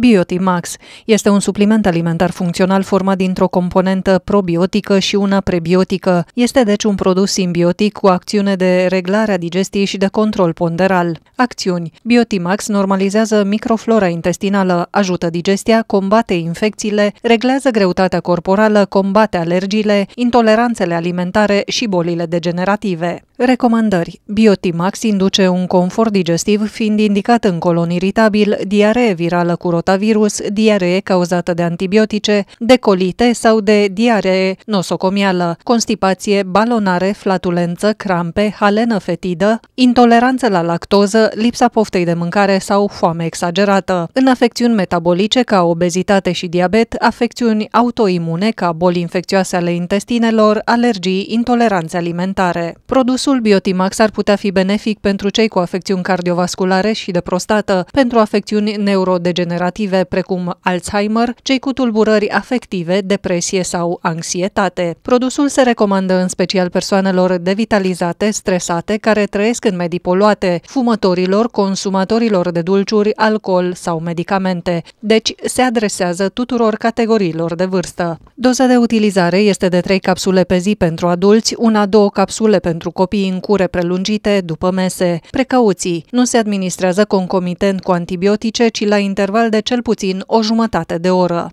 Biotimax este un supliment alimentar funcțional format dintr-o componentă probiotică și una prebiotică. Este deci un produs simbiotic cu acțiune de reglare a digestiei și de control ponderal. Acțiuni. Biotimax normalizează microflora intestinală, ajută digestia, combate infecțiile, reglează greutatea corporală, combate alergiile, intoleranțele alimentare și bolile degenerative. Recomandări. Biotimax induce un confort digestiv fiind indicat în colon iritabil, diaree virală cu rotație, rotavirus, diaree cauzată de antibiotice, de colite sau de diaree nosocomială, constipație, balonare, flatulență, crampe, halenă fetidă, intoleranță la lactoză, lipsa poftei de mâncare sau foame exagerată. În afecțiuni metabolice ca obezitate și diabet, afecțiuni autoimune ca boli infecțioase ale intestinelor, alergii, intoleranțe alimentare. Produsul Biotimax ar putea fi benefic pentru cei cu afecțiuni cardiovasculare și de prostată, pentru afecțiuni neurodegenerative degenerative precum Alzheimer, cei cu tulburări afective, depresie sau anxietate. Produsul se recomandă în special persoanelor devitalizate, stresate, care trăiesc în medii poluate, fumătorilor, consumatorilor de dulciuri, alcool sau medicamente. Deci se adresează tuturor categoriilor de vârstă. Doza de utilizare este de 3 capsule pe zi pentru adulți, una-două capsule pentru copii în cure prelungite după mese. Precauții. Nu se administrează concomitent cu antibiotice, ci la interval de de cel puțin o jumătate de oră.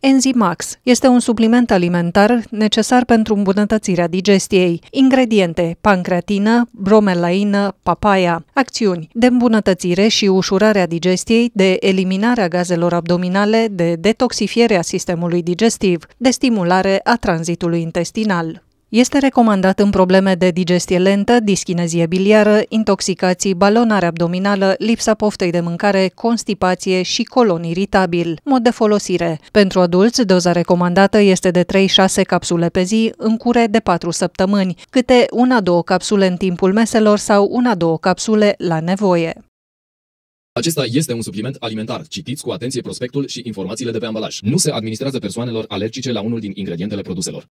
Enzimax este un supliment alimentar necesar pentru îmbunătățirea digestiei. Ingrediente: pancreatină, bromelaină, papaya. Acțiuni: de îmbunătățire și ușurarea digestiei, de eliminarea gazelor abdominale, de detoxifierea sistemului digestiv, de stimulare a tranzitului intestinal. Este recomandat în probleme de digestie lentă, dischinezie biliară, intoxicații, balonare abdominală, lipsa poftei de mâncare, constipație și colon iritabil. Mod de folosire. Pentru adulți, doza recomandată este de 3-6 capsule pe zi, în cure de 4 săptămâni, câte una-două capsule în timpul meselor sau una-două capsule la nevoie. Acesta este un supliment alimentar. Citiți cu atenție prospectul și informațiile de pe ambalaj. Nu se administrează persoanelor alergice la unul din ingredientele produselor.